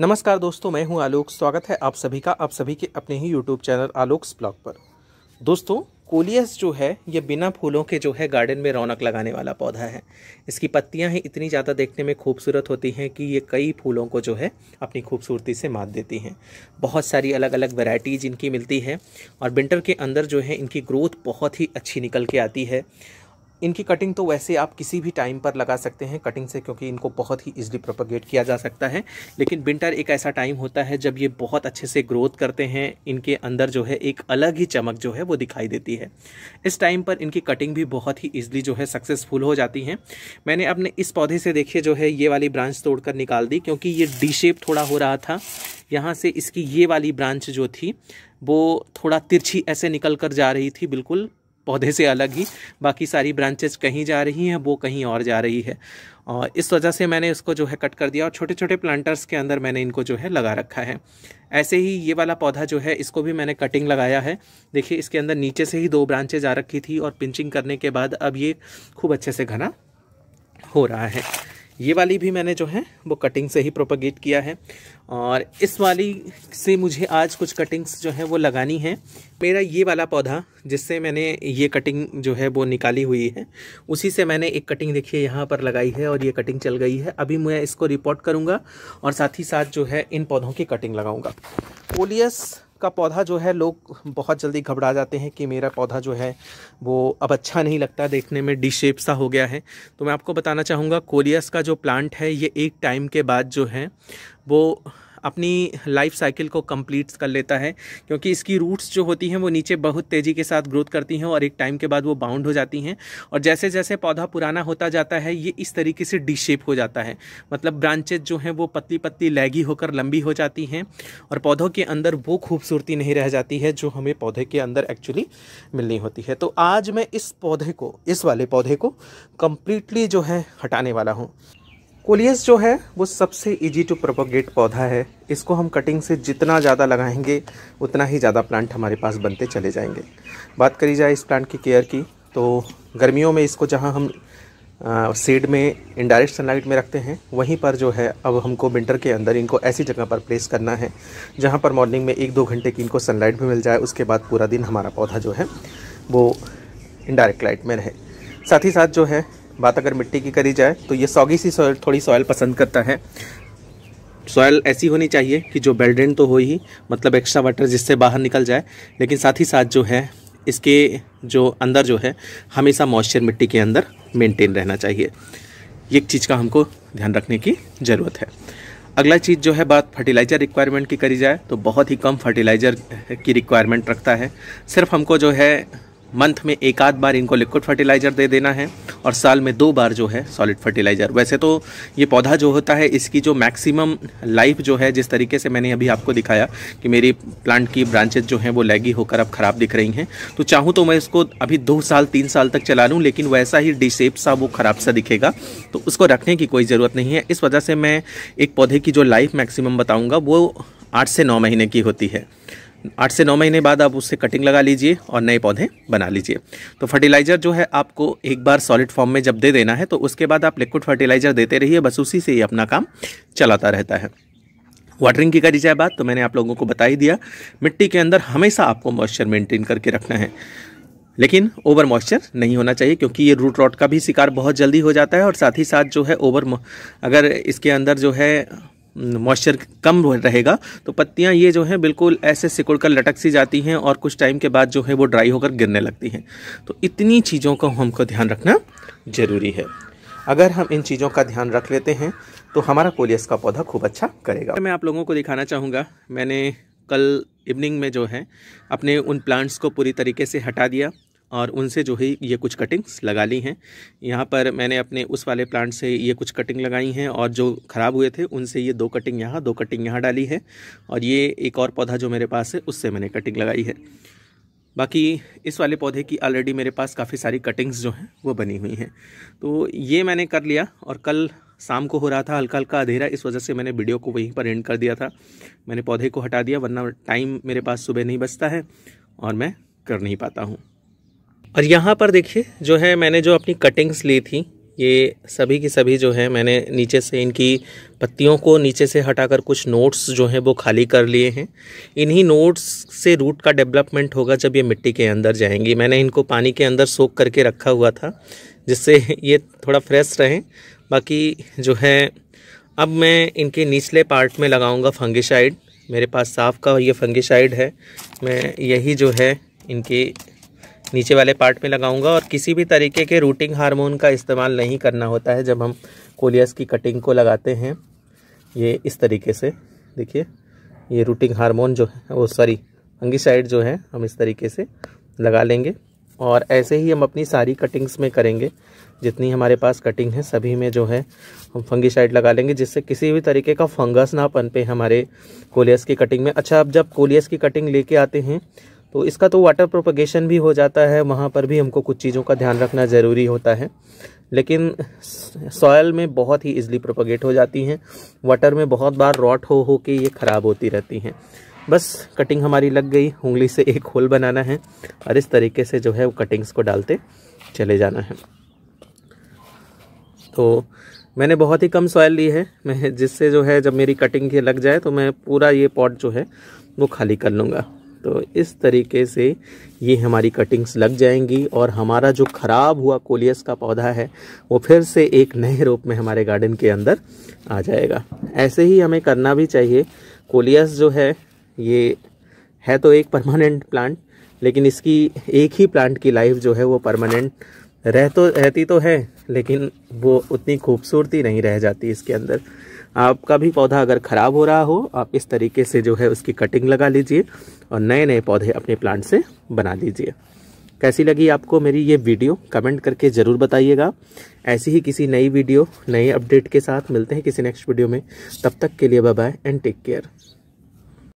नमस्कार दोस्तों मैं हूं आलोक स्वागत है आप सभी का आप सभी के अपने ही यूट्यूब चैनल आलोक्स ब्लॉग पर दोस्तों कोलियस जो है ये बिना फूलों के जो है गार्डन में रौनक लगाने वाला पौधा है इसकी पत्तियां ही इतनी ज़्यादा देखने में खूबसूरत होती हैं कि ये कई फूलों को जो है अपनी खूबसूरती से मात देती हैं बहुत सारी अलग अलग वेराइटीज़ इनकी मिलती है और विंटर के अंदर जो है इनकी ग्रोथ बहुत ही अच्छी निकल के आती है इनकी कटिंग तो वैसे आप किसी भी टाइम पर लगा सकते हैं कटिंग से क्योंकि इनको बहुत ही ईजिली प्रोपोगेट किया जा सकता है लेकिन विंटर एक ऐसा टाइम होता है जब ये बहुत अच्छे से ग्रोथ करते हैं इनके अंदर जो है एक अलग ही चमक जो है वो दिखाई देती है इस टाइम पर इनकी कटिंग भी बहुत ही ईजिली जो है सक्सेसफुल हो जाती हैं मैंने अपने इस पौधे से देखिए जो है ये वाली ब्रांच तोड़कर निकाल दी क्योंकि ये डी शेप थोड़ा हो रहा था यहाँ से इसकी ये वाली ब्रांच जो थी वो थोड़ा तिरछी ऐसे निकल कर जा रही थी बिल्कुल पौधे से अलग ही बाकी सारी ब्रांचेज कहीं जा रही हैं वो कहीं और जा रही है और इस वजह से मैंने इसको जो है कट कर दिया और छोटे छोटे प्लांटर्स के अंदर मैंने इनको जो है लगा रखा है ऐसे ही ये वाला पौधा जो है इसको भी मैंने कटिंग लगाया है देखिए इसके अंदर नीचे से ही दो ब्रांचेज आ रखी थी और पिंचिंग करने के बाद अब ये खूब अच्छे से घना हो रहा है ये वाली भी मैंने जो है वो कटिंग से ही प्रोपगेट किया है और इस वाली से मुझे आज कुछ कटिंग्स जो है वो लगानी है मेरा ये वाला पौधा जिससे मैंने ये कटिंग जो है वो निकाली हुई है उसी से मैंने एक कटिंग देखिए यहाँ पर लगाई है और ये कटिंग चल गई है अभी मैं इसको रिपोर्ट करूँगा और साथ ही साथ जो है इन पौधों की कटिंग लगाऊँगा ओलियस का पौधा जो है लोग बहुत जल्दी घबरा जाते हैं कि मेरा पौधा जो है वो अब अच्छा नहीं लगता देखने में डी शेप सा हो गया है तो मैं आपको बताना चाहूँगा कोलियस का जो प्लांट है ये एक टाइम के बाद जो है वो अपनी लाइफ साइकिल को कंप्लीट कर लेता है क्योंकि इसकी रूट्स जो होती हैं वो नीचे बहुत तेज़ी के साथ ग्रोथ करती हैं और एक टाइम के बाद वो बाउंड हो जाती हैं और जैसे जैसे पौधा पुराना होता जाता है ये इस तरीके से डिशेप हो जाता है मतलब ब्रांचेज जो हैं वो पत्ती पत्ती लैगी होकर लंबी हो जाती हैं और पौधों के अंदर वो खूबसूरती नहीं रह जाती है जो हमें पौधे के अंदर एक्चुअली मिलनी होती है तो आज मैं इस पौधे को इस वाले पौधे को कम्प्लीटली जो है हटाने वाला हूँ कोलियस जो है वो सबसे इजी टू प्रोपोगेट पौधा है इसको हम कटिंग से जितना ज़्यादा लगाएंगे उतना ही ज़्यादा प्लांट हमारे पास बनते चले जाएंगे बात करी जाए इस प्लांट की केयर की तो गर्मियों में इसको जहाँ हम सीड में इनडायरेक्ट सनलाइट में रखते हैं वहीं पर जो है अब हमको विंटर के अंदर इनको ऐसी जगह पर प्लेस करना है जहाँ पर मॉर्निंग में एक दो घंटे की इनको सनलाइट भी मिल जाए उसके बाद पूरा दिन हमारा पौधा जो है वो इनडायरेक्ट लाइट में रहे साथ ही साथ जो है बात अगर मिट्टी की करी जाए तो ये सौगी सी सॉइल थोड़ी सॉयल पसंद करता है सॉयल ऐसी होनी चाहिए कि जो बेल्डेंट तो हो ही मतलब एक्स्ट्रा वाटर जिससे बाहर निकल जाए लेकिन साथ ही साथ जो है इसके जो अंदर जो है हमेशा मॉइस्चर मिट्टी के अंदर मेंटेन रहना चाहिए एक चीज़ का हमको ध्यान रखने की ज़रूरत है अगला चीज़ जो है बात फर्टिलाइज़र रिक्वायरमेंट की करी जाए तो बहुत ही कम फर्टिलाइज़र की रिक्वायरमेंट रखता है सिर्फ हमको जो है मंथ में एक आध बार इनको लिक्विड फर्टिलाइज़र दे देना है और साल में दो बार जो है सॉलिड फर्टिलाइज़र वैसे तो ये पौधा जो होता है इसकी जो मैक्सिमम लाइफ जो है जिस तरीके से मैंने अभी आपको दिखाया कि मेरी प्लांट की ब्रांचेज जो हैं वो लैगी होकर अब ख़राब दिख रही हैं तो चाहूँ तो मैं इसको अभी दो साल तीन साल तक चला लूँ लेकिन वैसा ही डिसेप सा वो ख़राब सा दिखेगा तो उसको रखने की कोई ज़रूरत नहीं है इस वजह से मैं एक पौधे की जो लाइफ मैक्सिमम बताऊँगा वो आठ से नौ महीने की होती है आठ से नौ महीने बाद आप उससे कटिंग लगा लीजिए और नए पौधे बना लीजिए तो फर्टिलाइज़र जो है आपको एक बार सॉलिड फॉर्म में जब दे देना है तो उसके बाद आप लिक्विड फर्टिलाइज़र देते रहिए बस उसी से ही अपना काम चलाता रहता है वाटरिंग की करी जाए बात तो मैंने आप लोगों को बता ही दिया मिट्टी के अंदर हमेशा आपको मॉइस्चर मेंटेन करके रखना है लेकिन ओवर मॉइस्चर नहीं होना चाहिए क्योंकि ये रूट रॉट का भी शिकार बहुत जल्दी हो जाता है और साथ ही साथ जो है ओवर अगर इसके अंदर जो है मॉइस्चर कम रहेगा तो पत्तियाँ ये जो हैं बिल्कुल ऐसे सिकुड़ कर लटक सी जाती हैं और कुछ टाइम के बाद जो है वो ड्राई होकर गिरने लगती हैं तो इतनी चीज़ों का हमको ध्यान रखना ज़रूरी है अगर हम इन चीज़ों का ध्यान रख लेते हैं तो हमारा कोलियस का पौधा खूब अच्छा करेगा मैं आप लोगों को दिखाना चाहूँगा मैंने कल इवनिंग में जो है अपने उन प्लांट्स को पूरी तरीके से हटा दिया और उनसे जो है ये कुछ कटिंग्स लगा ली हैं यहाँ पर मैंने अपने उस वाले प्लांट से ये कुछ कटिंग लगाई हैं और जो ख़राब हुए थे उनसे ये दो कटिंग यहाँ दो कटिंग यहाँ डाली है और ये एक और पौधा जो मेरे पास है उससे मैंने कटिंग लगाई है बाकी इस वाले पौधे की ऑलरेडी मेरे पास काफ़ी सारी कटिंग्स जो हैं वो बनी हुई हैं तो ये मैंने कर लिया और कल शाम को हो रहा था हल्का हल्का अंधेरा इस वजह से मैंने वीडियो को वहीं पर एंड कर दिया था मैंने पौधे को हटा दिया वरना टाइम मेरे पास सुबह नहीं बचता है और मैं कर नहीं पाता हूँ और यहाँ पर देखिए जो है मैंने जो अपनी कटिंग्स ली थी ये सभी की सभी जो है मैंने नीचे से इनकी पत्तियों को नीचे से हटाकर कुछ नोट्स जो हैं वो खाली कर लिए हैं इन्हीं नोट्स से रूट का डेवलपमेंट होगा जब ये मिट्टी के अंदर जाएंगी मैंने इनको पानी के अंदर सोख करके रखा हुआ था जिससे ये थोड़ा फ्रेश रहें बाकी जो है अब मैं इनके निचले पार्ट में लगाऊँगा फंगिसाइड मेरे पास साफ़ का ये फंगिसाइड है मैं यही जो है इनके नीचे वाले पार्ट में लगाऊंगा और किसी भी तरीके के रूटिंग हार्मोन का इस्तेमाल नहीं करना होता है जब हम कोलियस की कटिंग को लगाते हैं ये इस तरीके से देखिए ये रूटिंग हार्मोन जो है वो सॉरी फंगिसाइड जो है हम इस तरीके से लगा लेंगे और ऐसे ही हम अपनी सारी कटिंग्स में करेंगे जितनी हमारे पास कटिंग है सभी में जो है हम फंगिसाइड लगा लेंगे जिससे किसी भी तरीके का फंगस ना पनपे हमारे कोलियस की कटिंग में अच्छा अब जब कोलियस की कटिंग लेके आते हैं तो इसका तो वाटर प्रोपगेशन भी हो जाता है वहाँ पर भी हमको कुछ चीज़ों का ध्यान रखना ज़रूरी होता है लेकिन सॉयल में बहुत ही इजली प्रोपगेट हो जाती हैं वाटर में बहुत बार रॉट हो हो के ये ख़राब होती रहती हैं बस कटिंग हमारी लग गई उंगली से एक होल बनाना है और इस तरीके से जो है वो कटिंग्स को डालते चले जाना है तो मैंने बहुत ही कम सॉयल ली है मैं जिससे जो है जब मेरी कटिंग लग जाए तो मैं पूरा ये पॉट जो है वो खाली कर लूँगा तो इस तरीके से ये हमारी कटिंग्स लग जाएंगी और हमारा जो ख़राब हुआ कोलियस का पौधा है वो फिर से एक नए रूप में हमारे गार्डन के अंदर आ जाएगा ऐसे ही हमें करना भी चाहिए कोलियस जो है ये है तो एक परमानेंट प्लांट लेकिन इसकी एक ही प्लांट की लाइफ जो है वो परमानेंट रह तो रहती तो है लेकिन वो उतनी खूबसूरती नहीं रह जाती इसके अंदर आपका भी पौधा अगर ख़राब हो रहा हो आप इस तरीके से जो है उसकी कटिंग लगा लीजिए और नए नए पौधे अपने प्लांट से बना लीजिए कैसी लगी आपको मेरी ये वीडियो कमेंट करके ज़रूर बताइएगा ऐसी ही किसी नई वीडियो नए अपडेट के साथ मिलते हैं किसी नेक्स्ट वीडियो में तब तक के लिए bye bye and take care